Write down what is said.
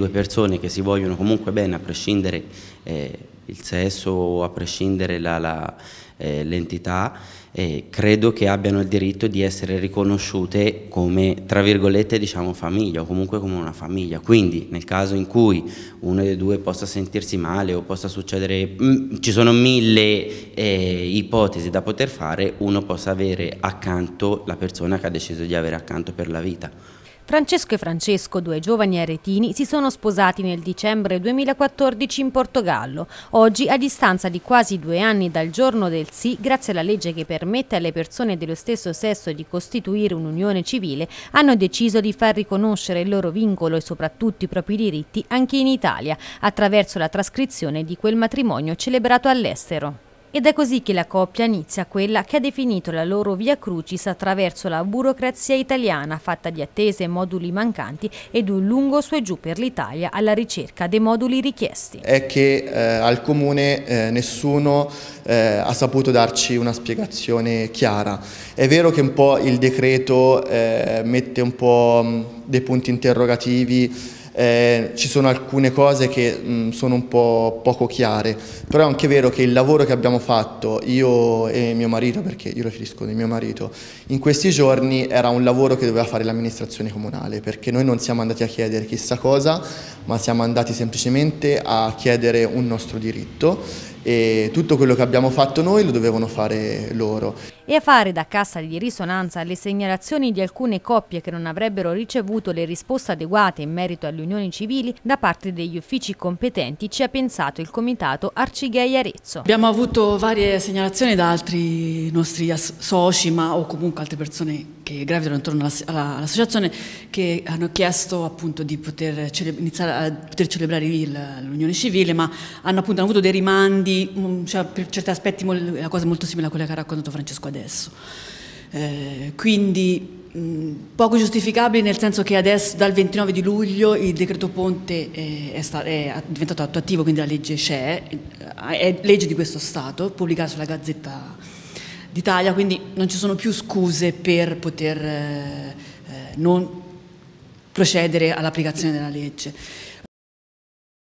due persone che si vogliono comunque bene a prescindere eh, il sesso o a prescindere eh, l'entità, eh, credo che abbiano il diritto di essere riconosciute come, tra virgolette, diciamo famiglia o comunque come una famiglia. Quindi nel caso in cui uno dei due possa sentirsi male o possa succedere, mm, ci sono mille eh, ipotesi da poter fare, uno possa avere accanto la persona che ha deciso di avere accanto per la vita. Francesco e Francesco, due giovani aretini, si sono sposati nel dicembre 2014 in Portogallo. Oggi, a distanza di quasi due anni dal giorno del sì, grazie alla legge che permette alle persone dello stesso sesso di costituire un'unione civile, hanno deciso di far riconoscere il loro vincolo e soprattutto i propri diritti anche in Italia, attraverso la trascrizione di quel matrimonio celebrato all'estero. Ed è così che la coppia inizia quella che ha definito la loro via crucis attraverso la burocrazia italiana fatta di attese, e moduli mancanti ed un lungo su e giù per l'Italia alla ricerca dei moduli richiesti. È che eh, al Comune eh, nessuno eh, ha saputo darci una spiegazione chiara. È vero che un po' il decreto eh, mette un po' dei punti interrogativi eh, ci sono alcune cose che mh, mm, sono un po' poco chiare, però è anche vero che il lavoro che abbiamo fatto io e mio marito, perché io riferisco di mio marito, in questi giorni era un lavoro che doveva fare l'amministrazione comunale, perché noi non siamo andati a chiedere chissà cosa, ma siamo andati semplicemente a chiedere un nostro diritto e tutto quello che abbiamo fatto noi lo dovevano fare loro. E a fare da cassa di risonanza alle segnalazioni di alcune coppie che non avrebbero ricevuto le risposte adeguate in merito alle unioni civili da parte degli uffici competenti ci ha pensato il comitato Arcighei Arezzo. Abbiamo avuto varie segnalazioni da altri nostri soci ma o comunque altre persone che gravitano intorno all'associazione che hanno chiesto appunto di poter iniziare a poter celebrare l'unione civile ma hanno appunto hanno avuto dei rimandi mm, cioè per certi aspetti la cosa è molto simile a quella che ha raccontato Francesco adesso eh, quindi mm, poco giustificabile nel senso che adesso dal 29 di luglio il decreto ponte è, sta, è, diventato attuativo quindi la legge c'è è legge di questo stato pubblicata sulla gazzetta d'Italia, quindi non ci sono più scuse per poter eh, eh non procedere all'applicazione della legge.